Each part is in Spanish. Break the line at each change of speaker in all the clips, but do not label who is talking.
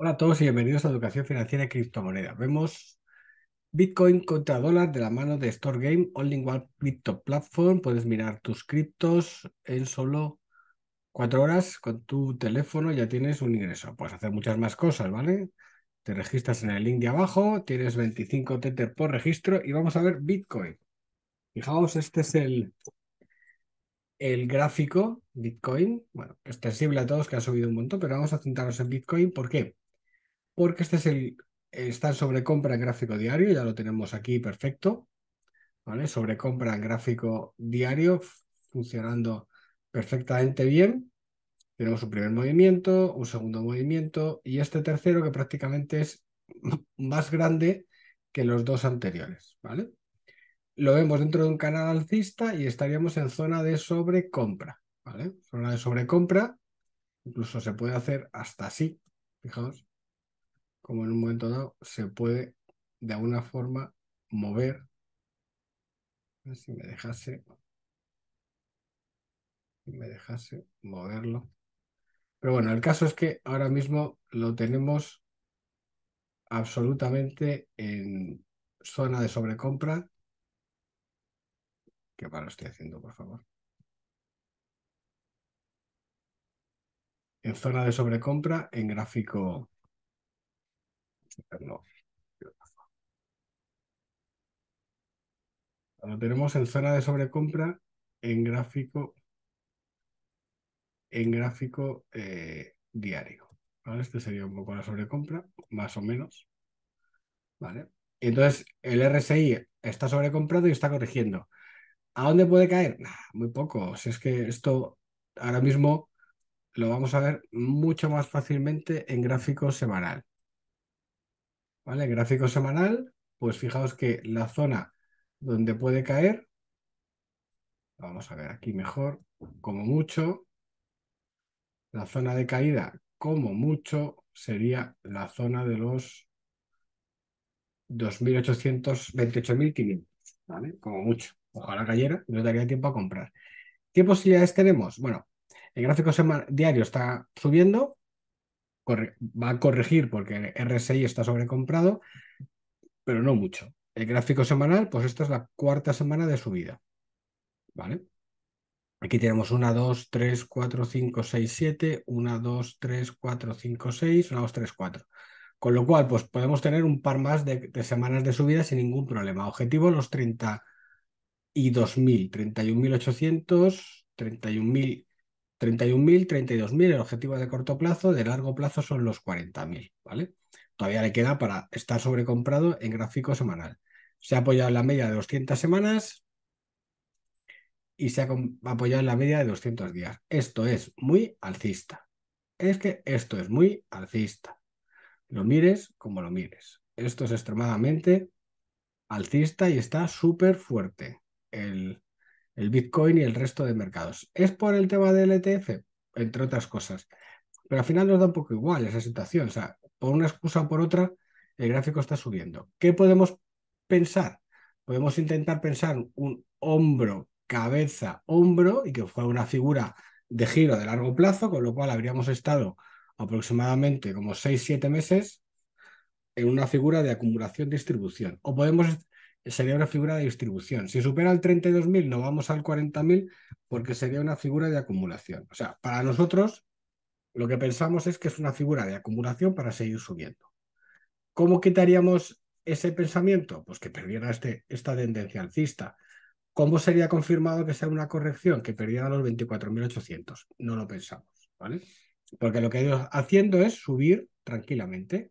Hola a todos y bienvenidos a Educación Financiera y Criptomoneda. Vemos Bitcoin contra dólar de la mano de Store Game, Only One Crypto Platform. Puedes mirar tus criptos en solo cuatro horas con tu teléfono, ya tienes un ingreso. Puedes hacer muchas más cosas, ¿vale? Te registras en el link de abajo, tienes 25 Tether por registro y vamos a ver Bitcoin. Fijaos, este es el, el gráfico Bitcoin. Bueno, extensible a todos que ha subido un montón, pero vamos a centrarnos en Bitcoin. ¿Por qué? porque este es el, está sobre sobrecompra en gráfico diario, ya lo tenemos aquí perfecto, ¿vale? Sobrecompra en gráfico diario, funcionando perfectamente bien. Tenemos un primer movimiento, un segundo movimiento y este tercero que prácticamente es más grande que los dos anteriores, ¿vale? Lo vemos dentro de un canal alcista y estaríamos en zona de sobrecompra, ¿vale? Zona de sobrecompra, incluso se puede hacer hasta así, fijaos, como en un momento dado se puede de alguna forma mover. A ver si me dejase, si me dejase moverlo. Pero bueno, el caso es que ahora mismo lo tenemos absolutamente en zona de sobrecompra. ¿Qué malo estoy haciendo, por favor? En zona de sobrecompra en gráfico lo tenemos en zona de sobrecompra en gráfico en gráfico eh, diario. ¿vale? Este sería un poco la sobrecompra, más o menos. ¿Vale? Entonces, el RSI está sobrecomprado y está corrigiendo. ¿A dónde puede caer? muy poco. Si es que esto ahora mismo lo vamos a ver mucho más fácilmente en gráfico semanal. ¿vale? Gráfico semanal, pues fijaos que la zona donde puede caer, vamos a ver aquí mejor, como mucho, la zona de caída como mucho sería la zona de los 2.828.500. ¿vale? Como mucho. Ojalá cayera, no daría tiempo a comprar. ¿Qué posibilidades tenemos? Bueno, el gráfico diario está subiendo, va a corregir porque el RSI está sobrecomprado, pero no mucho. El gráfico semanal, pues esta es la cuarta semana de subida. ¿Vale? Aquí tenemos 1, 2, 3, 4, 5, 6, 7, 1, 2, 3, 4, 5, 6, 1, 2, 3, 4. Con lo cual, pues podemos tener un par más de, de semanas de subida sin ningún problema. Objetivo los 32.000, 31.800, 31.000 31.000, 32.000, el objetivo de corto plazo, de largo plazo son los 40.000, ¿vale? Todavía le queda para estar sobrecomprado en gráfico semanal. Se ha apoyado en la media de 200 semanas y se ha apoyado en la media de 200 días. Esto es muy alcista. Es que esto es muy alcista. Lo mires como lo mires. Esto es extremadamente alcista y está súper fuerte. El, el Bitcoin y el resto de mercados. ¿Es por el tema del ETF? Entre otras cosas. Pero al final nos da un poco igual esa situación. O sea, por una excusa o por otra, el gráfico está subiendo. ¿Qué podemos pensar? Podemos intentar pensar un hombro, cabeza, hombro y que fuera una figura de giro de largo plazo, con lo cual habríamos estado aproximadamente como 6-7 meses en una figura de acumulación-distribución. O podemos sería una figura de distribución. Si supera el 32.000, no vamos al 40.000 porque sería una figura de acumulación. O sea, para nosotros lo que pensamos es que es una figura de acumulación para seguir subiendo. ¿Cómo quitaríamos ese pensamiento? Pues que perdiera este, esta tendencia alcista. ¿Cómo sería confirmado que sea una corrección? Que perdiera los 24.800. No lo pensamos, ¿vale? Porque lo que ellos haciendo es subir tranquilamente.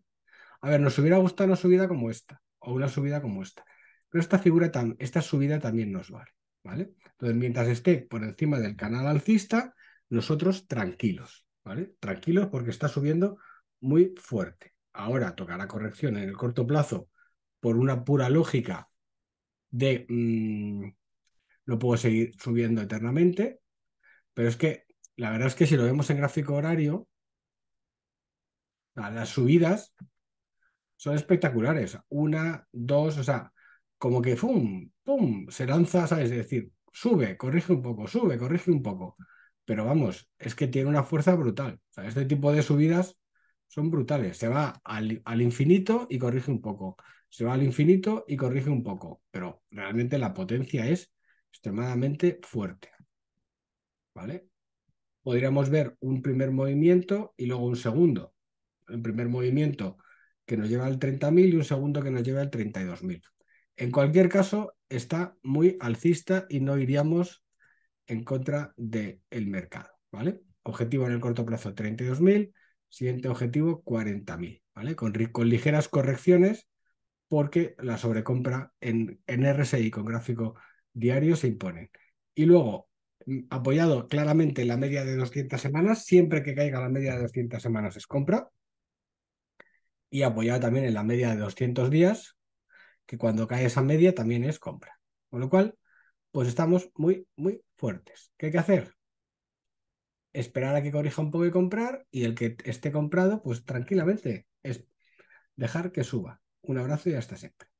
A ver, nos hubiera gustado una subida como esta o una subida como esta. Pero esta figura, tan, esta subida también nos vale, ¿vale? Entonces, mientras esté por encima del canal alcista, nosotros tranquilos, ¿vale? Tranquilos porque está subiendo muy fuerte. Ahora tocará corrección en el corto plazo por una pura lógica de mm, no puedo seguir subiendo eternamente, pero es que la verdad es que si lo vemos en gráfico horario, las subidas son espectaculares. Una, dos, o sea, como que ¡fum! ¡pum! Se lanza, ¿sabes? Es decir, sube, corrige un poco, sube, corrige un poco. Pero vamos, es que tiene una fuerza brutal. este tipo de subidas son brutales. Se va al, infinito y corrige un poco. Se va al infinito y corrige un poco. Pero realmente la potencia es extremadamente fuerte. ¿Vale? Podríamos ver un primer movimiento y luego un segundo. un primer movimiento que nos lleva al 30.000 y un segundo que nos lleva al 32.000. En cualquier caso, está muy alcista y no iríamos en contra del mercado, ¿vale? Objetivo en el corto plazo 32.000, siguiente objetivo 40.000, ¿vale? Con, ligeras correcciones porque la sobrecompra en, en RSI con gráfico diario se impone. Y luego, mm, apoyado claramente en la media de 200 semanas, siempre que caiga la media de 200 semanas es compra, y apoyado también en la media de 200 días, que cuando cae esa media también es compra. Con lo cual, pues estamos muy, muy fuertes. ¿Qué hay que hacer? Esperar a que corrija un poco y comprar, y el que esté comprado, pues tranquilamente, es dejar que suba. Un abrazo y hasta siempre.